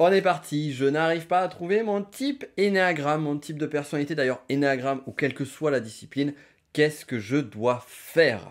On est parti, je n'arrive pas à trouver mon type Enneagramme, mon type de personnalité d'ailleurs Enneagramme ou quelle que soit la discipline, qu'est-ce que je dois faire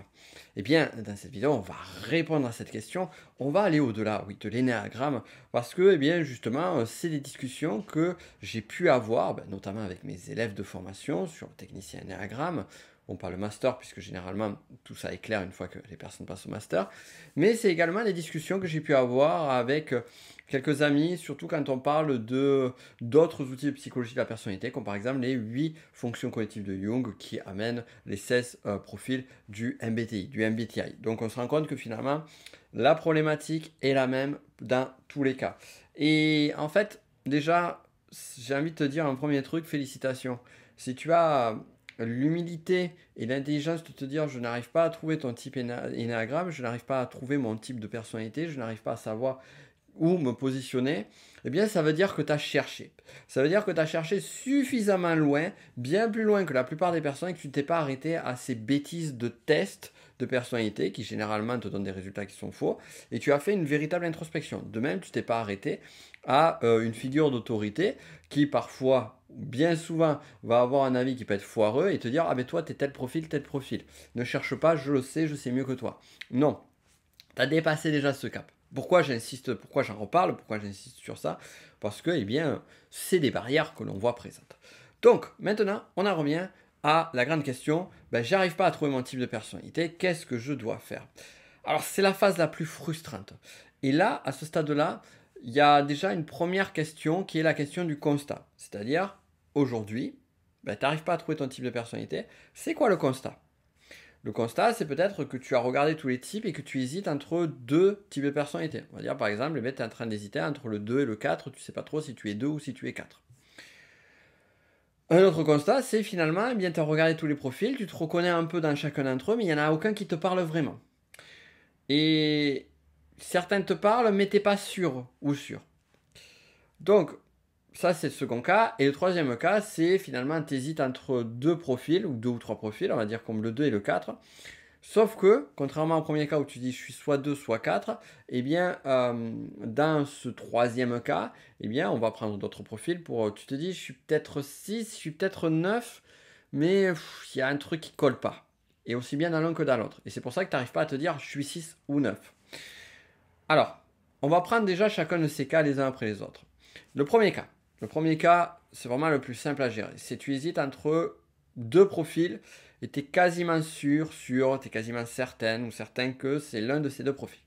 Eh bien, dans cette vidéo, on va répondre à cette question, on va aller au-delà, oui, de l'Enneagramme, parce que, eh bien, justement, euh, c'est des discussions que j'ai pu avoir, ben, notamment avec mes élèves de formation sur le technicien Enneagramme, on parle master, puisque généralement tout ça est clair une fois que les personnes passent au master. Mais c'est également des discussions que j'ai pu avoir avec euh, quelques amis, surtout quand on parle de d'autres outils de psychologie de la personnalité, comme par exemple les 8 fonctions cognitives de Jung qui amènent les 16 euh, profils du MBTI, du MBTI. Donc on se rend compte que finalement, la problématique est la même dans tous les cas. Et en fait, déjà, j'ai envie de te dire un premier truc, félicitations. Si tu as l'humilité et l'intelligence de te dire je n'arrive pas à trouver ton type énéagramme, je n'arrive pas à trouver mon type de personnalité, je n'arrive pas à savoir où me positionner, eh bien ça veut dire que tu as cherché. Ça veut dire que tu as cherché suffisamment loin, bien plus loin que la plupart des personnes, et que tu t'es pas arrêté à ces bêtises de tests de personnalité qui généralement te donnent des résultats qui sont faux, et tu as fait une véritable introspection. De même, tu t'es pas arrêté à euh, une figure d'autorité qui parfois bien souvent va avoir un avis qui peut être foireux et te dire ah mais toi es tel profil tel profil ne cherche pas je le sais je sais mieux que toi non tu as dépassé déjà ce cap pourquoi j'insiste, pourquoi j'en reparle, pourquoi j'insiste sur ça Parce que, eh bien, c'est des barrières que l'on voit présentes. Donc, maintenant, on en revient à la grande question, ben, j'arrive pas à trouver mon type de personnalité, qu'est-ce que je dois faire Alors, c'est la phase la plus frustrante. Et là, à ce stade-là, il y a déjà une première question qui est la question du constat. C'est-à-dire, aujourd'hui, ben, tu n'arrives pas à trouver ton type de personnalité, c'est quoi le constat le constat, c'est peut-être que tu as regardé tous les types et que tu hésites entre deux types de personnalités. On va dire par exemple, tu es en train d'hésiter entre le 2 et le 4, tu ne sais pas trop si tu es 2 ou si tu es 4. Un autre constat, c'est finalement, eh tu as regardé tous les profils, tu te reconnais un peu dans chacun d'entre eux, mais il n'y en a aucun qui te parle vraiment. Et certains te parlent, mais tu n'es pas sûr ou sûr. Donc, ça, c'est le second cas. Et le troisième cas, c'est finalement, tu hésites entre deux profils, ou deux ou trois profils, on va dire comme le 2 et le 4. Sauf que, contrairement au premier cas où tu dis je suis soit 2, soit 4, eh bien, euh, dans ce troisième cas, eh bien, on va prendre d'autres profils pour. Euh, tu te dis je suis peut-être 6, je suis peut-être 9, mais il y a un truc qui colle pas. Et aussi bien dans l'un que dans l'autre. Et c'est pour ça que tu n'arrives pas à te dire je suis 6 ou 9. Alors, on va prendre déjà chacun de ces cas les uns après les autres. Le premier cas. Le premier cas, c'est vraiment le plus simple à gérer. C'est tu hésites entre deux profils et tu es quasiment sûr, sûr, tu es quasiment certaine ou certain que c'est l'un de ces deux profils.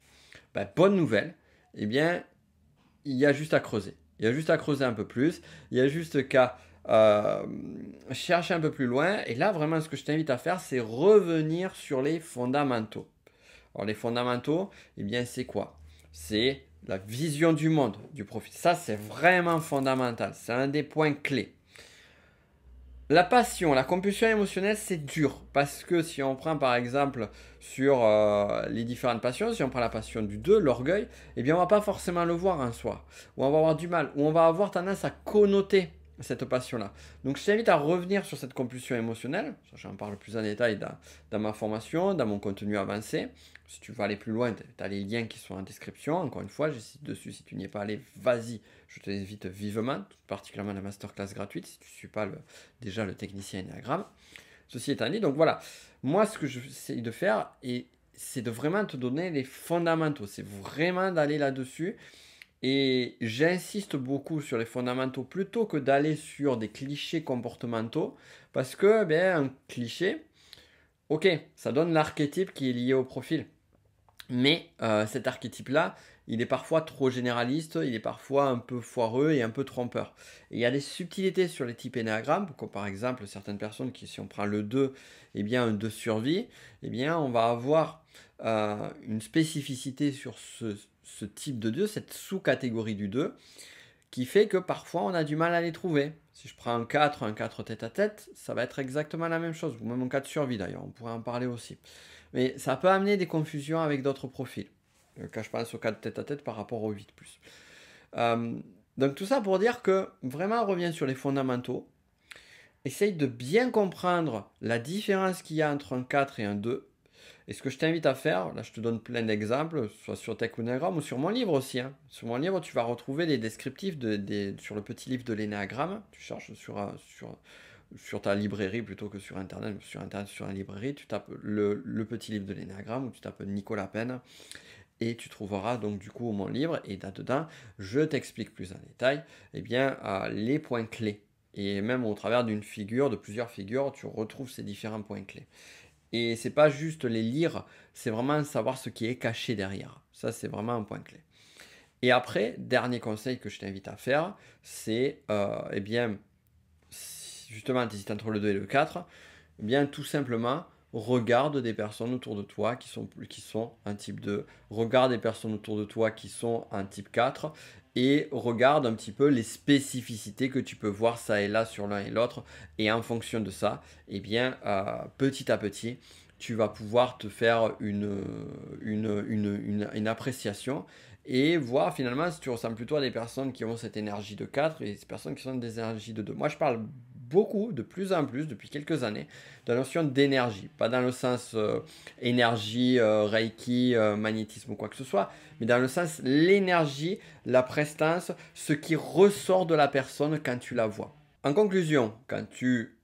Ben, bonne nouvelle, eh bien, il y a juste à creuser. Il y a juste à creuser un peu plus. Il y a juste qu'à euh, chercher un peu plus loin. Et là, vraiment, ce que je t'invite à faire, c'est revenir sur les fondamentaux. Alors, les fondamentaux, eh bien, c'est quoi C'est la vision du monde du profit. Ça, c'est vraiment fondamental. C'est un des points clés. La passion, la compulsion émotionnelle, c'est dur. Parce que si on prend par exemple sur euh, les différentes passions, si on prend la passion du 2, l'orgueil, eh bien on va pas forcément le voir en soi. Ou on va avoir du mal. Ou on va avoir tendance à connoter cette passion-là. Donc je t'invite à revenir sur cette compulsion émotionnelle, j'en parle plus en détail dans, ma formation, dans mon contenu avancé. Si tu veux aller plus loin, tu as les liens qui sont en description. Encore une fois, cite dessus, si tu n'y es pas allé, vas-y, je t'invite vivement, tout particulièrement la masterclass gratuite, si tu ne suis pas déjà le technicien ennéagramme Ceci étant dit, donc voilà, moi ce que j'essaie de faire, c'est de vraiment te donner les fondamentaux, c'est vraiment d'aller là-dessus et j'insiste beaucoup sur les fondamentaux plutôt que d'aller sur des clichés comportementaux, parce que ben, un cliché, ok, ça donne l'archétype qui est lié au profil. Mais euh, cet archétype-là, il est parfois trop généraliste, il est parfois un peu foireux et un peu trompeur. il y a des subtilités sur les types énéagrammes, comme par exemple certaines personnes qui, si on prend le 2, et eh bien un 2 survie, eh bien on va avoir euh, une spécificité sur ce, type de 2, cette sous-catégorie du 2, qui fait que parfois on a du mal à les trouver. Si je prends un 4, un 4 tête à tête, ça va être exactement la même chose, ou même un 4 survie d'ailleurs, on pourrait en parler aussi. Mais ça peut amener des confusions avec d'autres profils. Euh, quand je pense au cas tête à tête par rapport au 8 euh, donc tout ça pour dire que vraiment reviens revient sur les fondamentaux. Essaye de bien comprendre la différence qu'il y a entre un 4 et un 2. Et ce que je t'invite à faire, là je te donne plein d'exemples, soit sur Techunagram ou sur mon livre aussi. Hein. Sur mon livre, tu vas retrouver les descriptifs de, sur le petit livre de l'énéagramme. Tu cherches sur, euh, sur, sur ta librairie plutôt que sur Internet. Sur Internet, sur la librairie, tu tapes le, le petit livre de l'énéagramme ou tu tapes Nicolas Penn et tu trouveras donc du coup mon livre et là-dedans je t'explique plus en détail eh bien les points clés et même au travers d'une figure, de plusieurs figures, tu retrouves ces différents points clés. Et n'est pas juste les lire, c'est vraiment savoir ce qui est caché derrière. Ça c'est vraiment un point clé. Et après, dernier conseil que je t'invite à faire, c'est euh, eh bien justement, tu entre le 2 et le 4, eh bien tout simplement regarde des personnes autour de toi qui sont, qui sont un type 2, regarde des personnes autour de toi qui sont un type 4 et regarde un petit peu les spécificités que tu peux voir ça et là sur l'un et l'autre et en fonction de ça, et eh bien euh, petit à petit, tu vas pouvoir te faire une, une, une, appréciation et voir finalement si tu ressembles plutôt à des personnes qui ont cette énergie de 4 et des personnes qui sont des énergies de 2. Moi, je parle beaucoup, de plus en plus, depuis quelques années, de la notion d'énergie. Pas dans le sens euh, énergie, euh, reiki, euh, magnétisme ou quoi que ce soit, mais dans le sens l'énergie, la prestance, ce qui ressort de la personne quand tu la vois. En conclusion, quand tu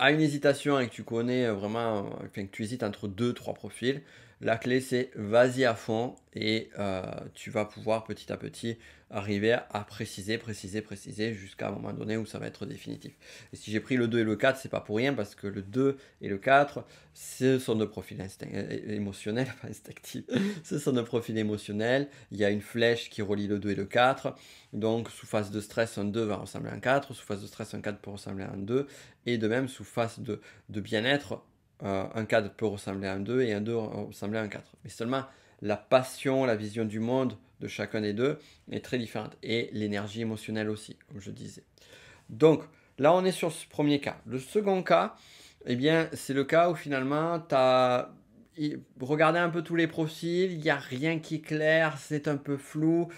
as une hésitation et que tu connais vraiment, enfin, que tu hésites entre deux, trois profils, la clé, c'est vas-y à fond et euh, tu vas pouvoir petit à petit arriver à préciser, préciser, préciser jusqu'à un moment donné où ça va être définitif. Et si j'ai pris le 2 et le 4, c'est pas pour rien parce que le 2 et le 4, ce sont deux profils euh, euh, émotionnels, pas instinctifs, ce sont deux profils émotionnels. Il y a une flèche qui relie le 2 et le 4. Donc, sous phase de stress, un 2 va ressembler à un 4. Sous phase de stress, un 4 peut ressembler à un 2. Et de même, sous phase de, de bien-être, euh, un cadre peut ressembler à un 2 et un 2 ressembler à un 4. Mais seulement la passion, la vision du monde de chacun des deux est très différente. Et l'énergie émotionnelle aussi, comme je disais. Donc là, on est sur ce premier cas. Le second cas, eh bien, c'est le cas où finalement, tu as regardé un peu tous les profils, il n'y a rien qui est clair, c'est un peu flou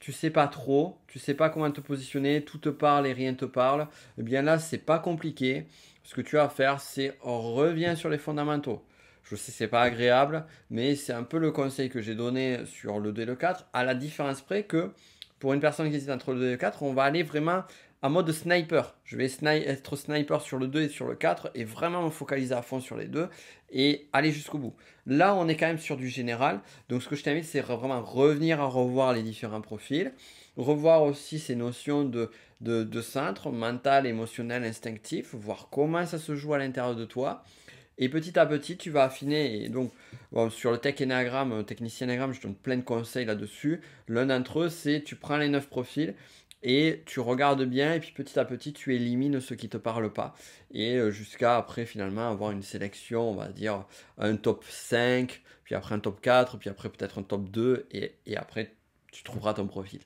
tu sais pas trop, tu sais pas comment te positionner, tout te parle et rien te parle, eh bien là c'est pas compliqué. Ce que tu as à faire, c'est reviens sur les fondamentaux. Je sais, c'est pas agréable, mais c'est un peu le conseil que j'ai donné sur le 2 et le 4, à la différence près que pour une personne qui hésite entre le 2 et le 4, on va aller vraiment en mode sniper. Je vais être sniper sur le 2 et sur le 4 et vraiment me focaliser à fond sur les deux et aller jusqu'au bout. Là, on est quand même sur du général. Donc, ce que je t'invite, c'est vraiment revenir à revoir les différents profils, revoir aussi ces notions de de, de mental, émotionnel, instinctif, voir comment ça se joue à l'intérieur de toi. Et petit à petit, tu vas affiner. Et donc, sur le tech Enneagram, euh, technicien Enneagram, je donne plein de conseils là-dessus. L'un d'entre eux, c'est tu prends les neuf profils et tu regardes bien et puis petit à petit tu élimines ceux qui ne te parlent pas et euh, jusqu'à après finalement avoir une sélection on va dire un top 5 puis après un top 4 puis après peut-être un top 2 et après tu trouveras ton profil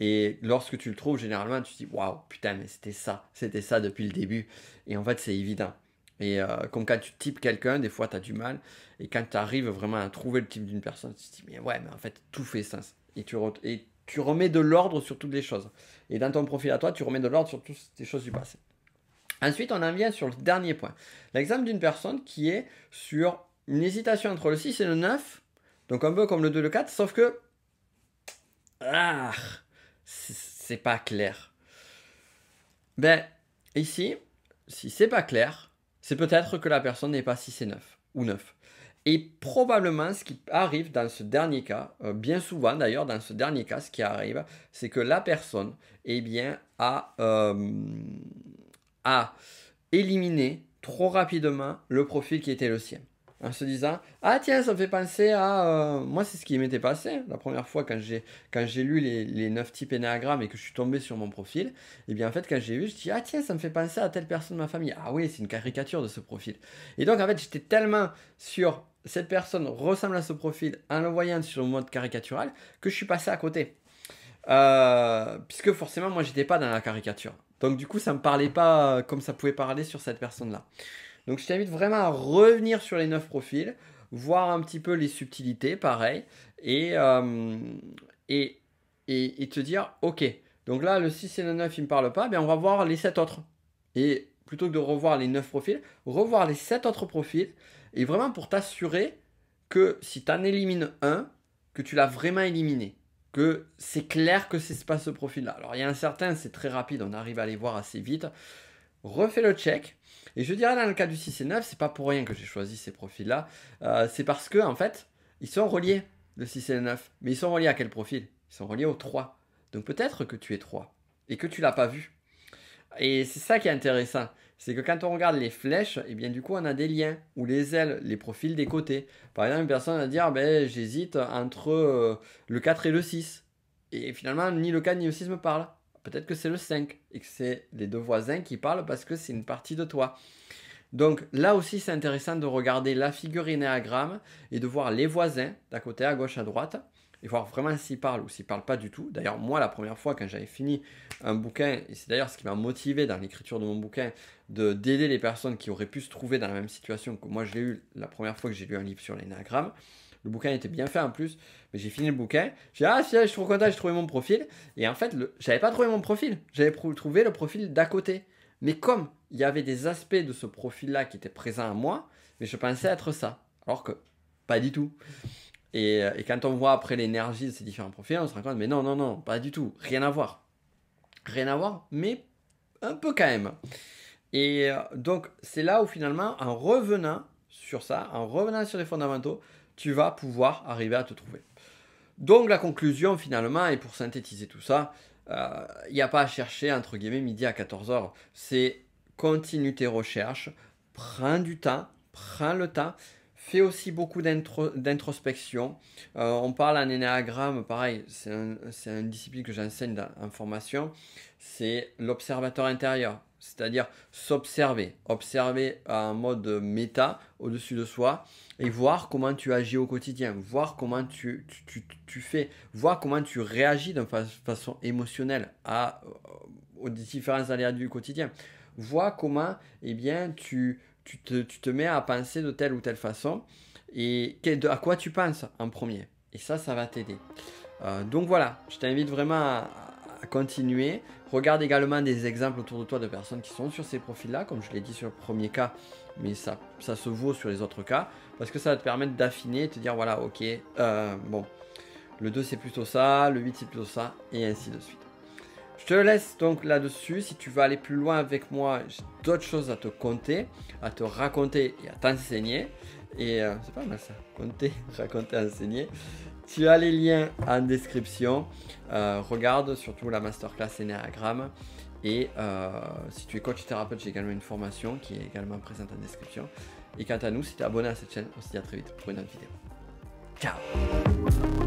et lorsque tu le trouves, généralement, tu te dis waouh, putain, mais c'était ça, c'était ça depuis le début. Et en fait, c'est évident. Et euh, comme quand tu types quelqu'un, des fois, tu as du mal. Et quand tu arrives vraiment à trouver le type d'une personne, tu te dis mais ouais, mais en fait, tout fait sens. Et tu, tu remets de l'ordre sur toutes les choses. Et dans ton profil à toi, tu remets de l'ordre sur toutes les choses du passé. Ensuite, on en vient sur le dernier point. L'exemple d'une personne qui est sur une hésitation entre le 6 et le 9. Donc un peu comme le 2 le 4, sauf que... Ah c'est pas clair. Ben, ici, si c'est pas clair, c'est peut-être que la personne n'est pas 6 et 9 ou 9. Et probablement, ce qui arrive dans ce dernier cas, euh, bien souvent d'ailleurs, dans ce dernier cas, ce qui arrive, c'est que la personne, eh bien, a, euh, a éliminé trop rapidement le profil qui était le sien en se disant Ah tiens, ça me fait penser à. Euh, moi, c'est ce qui m'était passé hein. la première fois quand j'ai, quand j'ai lu les, neuf 9 types Enneagram et que je suis tombé sur mon profil. Et eh bien en fait, quand j'ai vu, je dis Ah tiens, ça me fait penser à telle personne de ma famille. Ah oui, c'est une caricature de ce profil. Et donc en fait, j'étais tellement sur cette personne ressemble à ce profil en le voyant sur le mode caricatural que je suis passé à côté. Euh, puisque forcément, moi, j'étais pas dans la caricature. Donc du coup, ça me parlait pas comme ça pouvait parler sur cette personne-là. Donc je t'invite vraiment à revenir sur les 9 profils, voir un petit peu les subtilités, pareil, et, euh, et, te dire, ok, donc là le 6 et le 9 ils ne me parlent pas, ben, on va voir les 7 autres. Et plutôt que de revoir les 9 profils, revoir les 7 autres profils, et vraiment pour t'assurer que si tu en élimines un, que tu l'as vraiment éliminé que c'est clair que c'est pas ce profil-là. Alors il y a un certain, c'est très rapide, on arrive à les voir assez vite. Refais le check, et je dirais dans le cas du 6 et 9, c'est pas pour rien que j'ai choisi ces profils-là. Euh, c'est parce que, en fait, ils sont reliés, le 6 et le 9. Mais ils sont reliés à quel profil Ils sont reliés au 3. Donc peut-être que tu es 3 et que tu l'as pas vu. Et c'est ça qui est intéressant. C'est que quand on regarde les flèches, et eh bien du coup on a des liens ou les ailes, les profils des côtés. Par exemple, une personne va dire ben, j'hésite entre euh, le 4 et le 6. Et finalement, ni le 4 ni le 6 me parlent. Peut-être que c'est le 5 et que c'est les deux voisins qui parlent parce que c'est une partie de toi. Donc là aussi, c'est intéressant de regarder la figure énéagramme et de voir les voisins d'à côté, à gauche, à droite, et voir vraiment s'ils parlent ou s'ils parlent pas du tout. D'ailleurs, moi, la première fois, quand j'avais fini un bouquin, et c'est d'ailleurs ce qui m'a motivé dans l'écriture de mon bouquin, de d'aider les personnes qui auraient pu se trouver dans la même situation que moi, je l'ai eu la première fois que j'ai lu un livre sur l'énéagramme, le bouquin était bien fait en plus, mais j'ai fini le bouquin. J'ai ah, si, je suis content, j'ai trouvé mon profil. Et en fait, je n'avais pas trouvé mon profil. J'avais trouvé le profil d'à côté. Mais comme il y avait des aspects de ce profil-là qui étaient présents à moi, mais je pensais être ça. Alors que, pas du tout. Euh, et quand on voit après l'énergie de ces différents profils, on se rend compte, mais non, non, non, pas du tout. Rien à voir. Rien à voir, mais un peu quand même. Et euh, donc, c'est là où finalement, en revenant sur ça, en revenant sur les fondamentaux, tu vas pouvoir arriver à te trouver. Donc la conclusion finalement, et pour synthétiser tout ça, il euh, n'y a pas à chercher entre guillemets midi à 14h. C'est continue tes recherches, prends du temps, prends le temps, fais aussi beaucoup d'introspection. Euh, on parle en énéagramme, pareil, c'est un, une discipline que j'enseigne en formation, c'est l'observateur intérieur c'est-à-dire s'observer, observer en mode méta au-dessus de soi et voir comment tu agis au quotidien, voir comment tu, fais, voir comment tu réagis de façon émotionnelle à, euh, aux différents aléas du quotidien, voir comment eh bien, tu, te, mets à penser de telle ou telle façon et à quoi tu penses en premier. Et ça, ça va t'aider. Euh, donc voilà, je t'invite vraiment à, continuer. Regarde également des exemples autour de toi de personnes qui sont sur ces profils-là, comme je l'ai dit sur le premier cas, mais ça, ça se vaut sur les autres cas, parce que ça va te permettre d'affiner et te dire, voilà, ok, euh, bon, le 2 c'est plutôt ça, le 8 c'est plutôt ça, et ainsi de suite. Je te laisse donc là-dessus, si tu veux aller plus loin avec moi, j'ai d'autres choses à te conter, à te raconter et à t'enseigner. Et euh, c'est pas mal ça, compter, raconter, enseigner. Tu as les liens en description. Euh, regarde surtout la masterclass Enneagramme. Et euh, si tu es coach thérapeute, j'ai également une formation qui est également présente en description. Et quant à nous, si tu es abonné à cette chaîne, on se dit à très vite pour une autre vidéo. Ciao